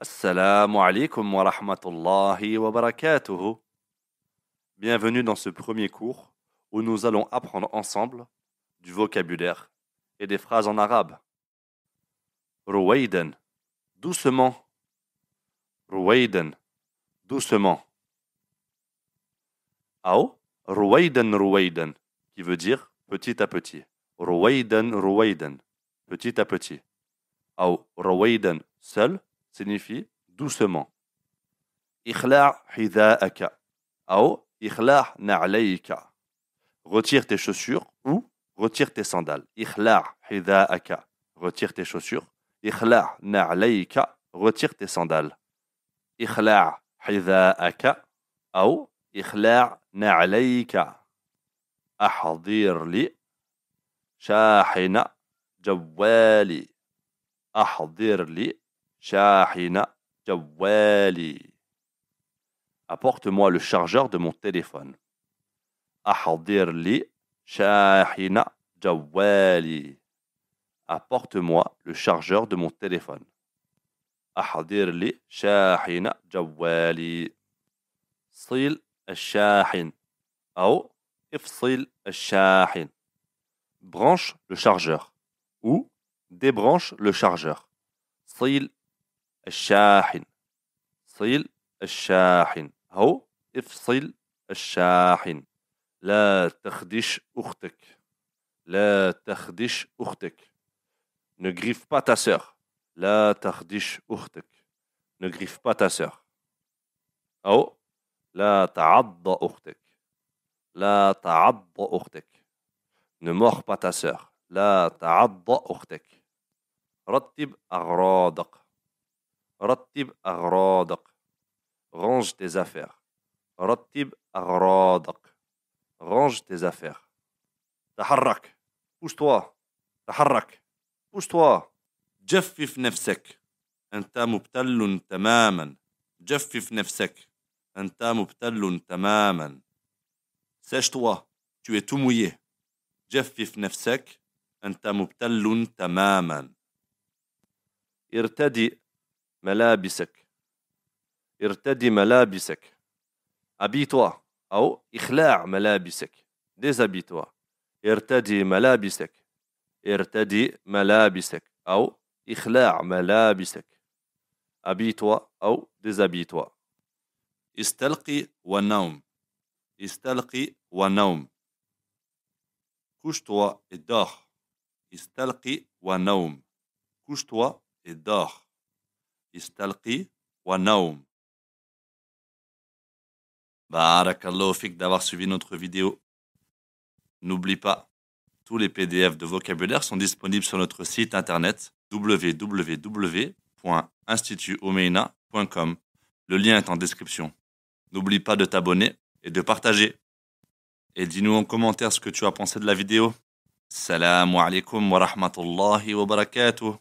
Assalamu alaikum wa rahmatullahi wa barakatuhu Bienvenue dans ce premier cours où nous allons apprendre ensemble du vocabulaire et des phrases en arabe. Ruaiden, doucement. Ruaiden, doucement. Ao, Ruaiden, Ruwaiden, qui veut dire petit à petit. Rouwaydan, rouwaydan, petit à petit. Ou seul, signifie doucement. Ikhla' hida'aka. Ou ikhla' na'layka. Retire tes chaussures ou retire tes sandales. Ikhla' hida'aka. Retire tes chaussures. Ikhla' na'layka. Retire tes sandales. Ikhla' hida'aka. Ou ikhla' na'layka. أحضر لي شاحن جوالي أحضر لي شاحن جوالي Apporte-moi le chargeur de mon téléphone. أحضر لي شاحن جوالي Apporte-moi le chargeur de mon téléphone. أحضر لي شاحن جوالي. صل الشاحن أو افصل الشاحن Branche le chargeur ou débranche le chargeur. Sil الشاحن صيل الشاحن أو افصل الشاحن لا تخدش اختك لا تخدش اختك ne griffe pas ta sœur لا تخدش اختك ne griffe pas ta sœur أو لا تعض اختك لا تعض أختك نموخ با pas لا تعض أختك رتب أغراضك رتب أغراضك range تي affaires رتب أغراضك range تي affaires تحرك بوش توا تحرك بوش توا جفف نفسك أنت مبتل تماما جفف نفسك أنت مبتل تماما Sèche-toi, tu es tout mouillé. جفف نفسك أنت مبتل تماما ارتدي ملابسك ارتدي ملابسك habille أو إخلاع ملابسك deshabille ارتدي ملابسك ارتدي ملابسك أو إخلاع ملابسك habille أو استلقي والنوم Istalqi wa naum. Couche-toi et dors. Istalqi wa naum. Couche-toi et dors. Istalqi wa naum. d'avoir suivi notre vidéo. N'oublie pas, tous les PDF de vocabulaire sont disponibles sur notre site internet www.institutomeina.com. Le lien est en description. N'oublie pas de t'abonner et de partager. Et dis-nous en commentaire ce que tu as pensé de la vidéo. Salam alaikum wa rahmatullahi wa barakatuh.